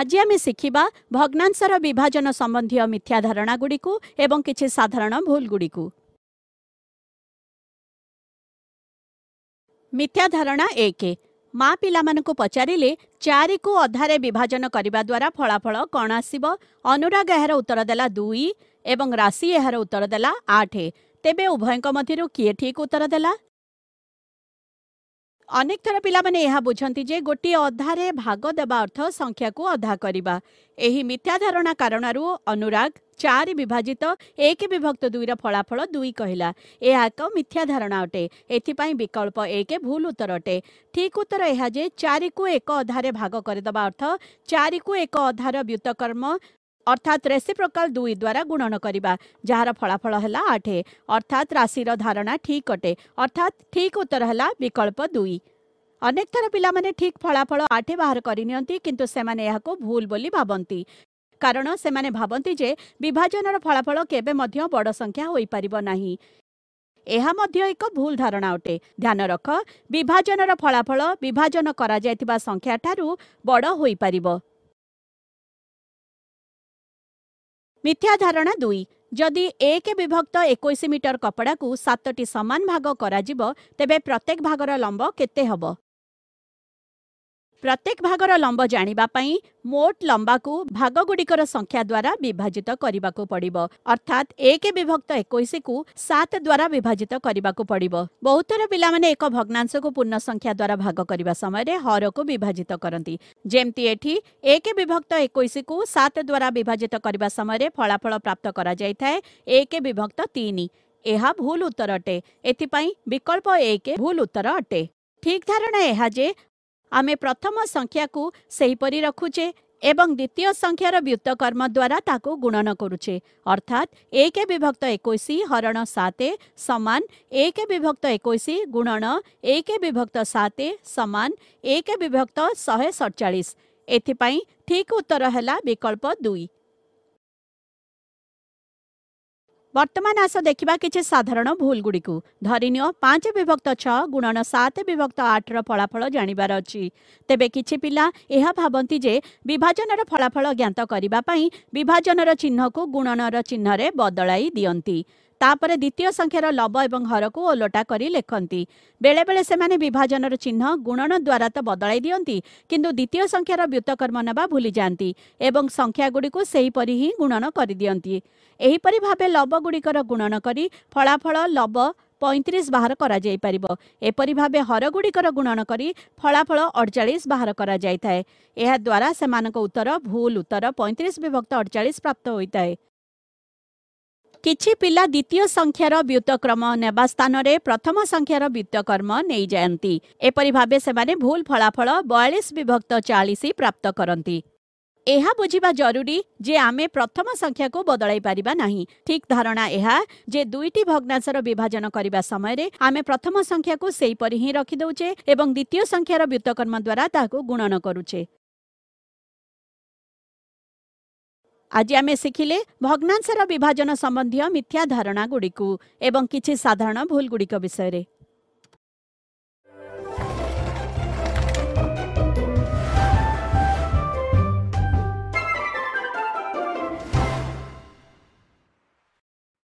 ଆଜି ଆମେ ଶିଖିବା ଭଗ୍ନାଂଶର ବିଭାଜନ ସମ୍ବନ୍ଧୀୟ ମିଥ୍ୟା ଧାରଣାଗୁଡ଼ିକୁ ଏବଂ କିଛି ସାଧାରଣ ଭୁଲଗୁଡ଼ିକୁ ମିଥ୍ୟା ଧାରଣା ଏକ ମା ପିଲାମାନଙ୍କୁ ପଚାରିଲେ ଚାରିକୁ ଅଧାରେ ବିଭାଜନ କରିବା ଦ୍ୱାରା ଫଳାଫଳ କ'ଣ ଆସିବ ଅନୁରାଗ ଏହାର ଉତ୍ତର ଦେଲା ଦୁଇ ଏବଂ ରାଶି ଏହାର ଉତ୍ତର ଦେଲା ଆଠ ତେବେ ଉଭୟଙ୍କ ମଧ୍ୟରୁ କିଏ ଠିକ୍ ଉତ୍ତର ଦେଲା ଅନେକ ଥର ପିଲାମାନେ ଏହା ବୁଝନ୍ତି ଯେ ଗୋଟିଏ ଅଧାରେ ଭାଗ ଦେବା ଅର୍ଥ ସଂଖ୍ୟାକୁ ଅଧା କରିବା ଏହି ମିଥ୍ୟାଧାରଣା କାରଣରୁ ଅନୁରାଗ ଚାରି ବିଭାଜିତ ଏକ ବିଭକ୍ତ ଦୁଇର ଫଳାଫଳ ଦୁଇ କହିଲା ଏହା ଏକ ମିଥ୍ୟାଧାରଣା ଅଟେ ଏଥିପାଇଁ ବିକଳ୍ପ ଏକ ଭୁଲ ଉତ୍ତର ଅଟେ ଠିକ୍ ଉତ୍ତର ଏହା ଯେ ଚାରିକୁ ଏକ ଅଧାରେ ଭାଗ କରିଦେବା ଅର୍ଥ ଚାରିକୁ ଏକ ଅଧାର ବ୍ୟୁତକର୍ମ ଅର୍ଥାତ୍ ରେସି ପ୍ରକାର ଦୁଇ ଦ୍ୱାରା ଗୁଣନ କରିବା ଯାହାର ଫଳାଫଳ ହେଲା ଆଠ ଅର୍ଥାତ୍ ରାଶିର ଧାରଣା ଠିକ୍ ଅଟେ ଅର୍ଥାତ୍ ଠିକ୍ ଉତ୍ତର ହେଲା ବିକଳ୍ପ ଦୁଇ ଅନେକ ଥର ପିଲାମାନେ ଠିକ୍ ଫଳାଫଳ ଆଠ ବାହାର କରିନିଅନ୍ତି କିନ୍ତୁ ସେମାନେ ଏହାକୁ ଭୁଲ ବୋଲି ଭାବନ୍ତି କାରଣ ସେମାନେ ଭାବନ୍ତି ଯେ ବିଭାଜନର ଫଳାଫଳ କେବେ ମଧ୍ୟ ବଡ଼ ସଂଖ୍ୟା ହୋଇପାରିବ ନାହିଁ ଏହା ମଧ୍ୟ ଏକ ଭୁଲ ଧାରଣା ଅଟେ ଧ୍ୟାନ ରଖ ବିଭାଜନର ଫଳାଫଳ ବିଭାଜନ କରାଯାଇଥିବା ସଂଖ୍ୟାଠାରୁ ବଡ଼ ହୋଇପାରିବ মিথ্যা ধারণা দুই যদি এক বিভক্ত একুশ মিটর কপড়াকু সাতটি সমান ভাগ করা তেবে প্রত্যেক ভাগর লম্ব কেতে হব প্রত্যেক ভাগর লম্ব জাঁয়া মোট লম্বাকু ভাগগুড়িকর সংখ্যা দ্বারা বিভাজিত করা পড়ব অর্থাৎ এক বিভক্ত একৈশকু সাত দ্বারা বিভাজিত করা পড়ব বহুতর পিলামানে এক ভগ্নাংশকু পূর্ণ সংখ্যা দ্বারা ভাগ করা সময় হরকু বিভাজিত করতে যেমতি এটি এক বিভক্ত একৈশকু সাত দ্বারা বিভাজিত করা সময় ফলাফল প্রাপ্ত করা যাই এক বিভক্ত তিন ଏହା ଭୁଲ ଉତ୍ତର ଅଟେ ଏଥିପାଇଁ ବିକଳ୍ପ ଏକ ଭୁଲ ଉତ୍ତର ଅଟେ ଠିକ୍ ଧାରଣା ଏହା ଯେ ଆମେ ପ୍ରଥମ ସଂଖ୍ୟାକୁ ସେହିପରି ରଖୁଛେ ଏବଂ ଦ୍ୱିତୀୟ ସଂଖ୍ୟାର ବ୍ୟୁତ୍ତକର୍ମ ଦ୍ୱାରା ତାକୁ ଗୁଣନ କରୁଛେ ଅର୍ଥାତ୍ ଏକ ବିଭକ୍ତ ଏକୋଇଶ ହରଣ ସାତ ସମାନ ଏକ ବିଭକ୍ତ ଏକୋଇଶ ଗୁଣନ ଏକ ବିଭକ୍ତ ସାତ ସମାନ ଏକ ବିଭକ୍ତ ଶହେ ସଡ଼ଚାଳିଶ ଏଥିପାଇଁ ଠିକ୍ ଉତ୍ତର ହେଲା ବିକଳ୍ପ ଦୁଇ বর্তমান আস দেখা কিছু সাধারণ ভুলগুড়ি নিও পাঁচ বিভক্ত ছ গুণন সাত বিভক্ত আটর ফলাফল জাঁবার অছি কিছু পিলা এ ভাবতি যে বিভাজনের ফলাফল জ্ঞাত করা বিভাজনের চিহ্নক গুণনর চিহ্নরে বদলাই দিয়ন্তি ତାପରେ ଦ୍ୱିତୀୟ ସଂଖ୍ୟାର ଲବ ଏବଂ ହରକୁ ଓଲଟା କରି ଲେଖନ୍ତି ବେଳେବେଳେ ସେମାନେ ବିଭାଜନର ଚିହ୍ନ ଗୁଣନ ଦ୍ୱାରା ତ ବଦଳାଇ ଦିଅନ୍ତି କିନ୍ତୁ ଦ୍ୱିତୀୟ ସଂଖ୍ୟାର ବ୍ୟୁତକର୍ମ ନେବା ଭୁଲିଯାଆନ୍ତି ଏବଂ ସଂଖ୍ୟାଗୁଡ଼ିକୁ ସେହିପରି ହିଁ ଗୁଣନ କରିଦିଅନ୍ତି ଏହିପରି ଭାବେ ଲବଗୁଡ଼ିକର ଗୁଣନ କରି ଫଳାଫଳ ଲବ ପଇଁତିରିଶ ବାହାର କରାଯାଇପାରିବ ଏପରି ଭାବେ ହରଗୁଡ଼ିକର ଗୁଣନ କରି ଫଳାଫଳ ଅଡ଼ଚାଳିଶ ବାହାର କରାଯାଇଥାଏ ଏହାଦ୍ୱାରା ସେମାନଙ୍କ ଉତ୍ତର ଭୁଲ ଉତ୍ତର ପଇଁତିରିଶ ବିଭକ୍ତ ଅଡ଼ଚାଳିଶ ପ୍ରାପ୍ତ ହୋଇଥାଏ କିଛି ପିଲା ଦ୍ୱିତୀୟ ସଂଖ୍ୟାର ବ୍ୟୁତକ୍ରମ ନେବା ସ୍ଥାନରେ ପ୍ରଥମ ସଂଖ୍ୟାର ବ୍ୟୁତକର୍ମ ନେଇଯାଆନ୍ତି ଏପରି ଭାବେ ସେମାନେ ଭୁଲ ଫଳାଫଳ ବୟାଳିଶ ବିଭକ୍ତ ଚାଳିଶ ପ୍ରାପ୍ତ କରନ୍ତି ଏହା ବୁଝିବା ଜରୁରୀ ଯେ ଆମେ ପ୍ରଥମ ସଂଖ୍ୟାକୁ ବଦଳାଇ ପାରିବା ନାହିଁ ଠିକ୍ ଧାରଣା ଏହା ଯେ ଦୁଇଟି ଭଗ୍ନାଂଶର ବିଭାଜନ କରିବା ସମୟରେ ଆମେ ପ୍ରଥମ ସଂଖ୍ୟାକୁ ସେହିପରି ହିଁ ରଖିଦେଉଛେ ଏବଂ ଦ୍ୱିତୀୟ ସଂଖ୍ୟାର ବ୍ୟୁତକର୍ମ ଦ୍ୱାରା ତାହାକୁ ଗୁଣନ କରୁଛେ ଆଜି ଆମେ ଶିଖିଲେ ଭଗ୍ନାଂଶର ବିଭାଜନ ସମ୍ବନ୍ଧୀୟ ମିଥ୍ୟା ଧାରଣାଗୁଡ଼ିକୁ ଏବଂ କିଛି ସାଧାରଣ ଭୁଲଗୁଡ଼ିକ ବିଷୟରେ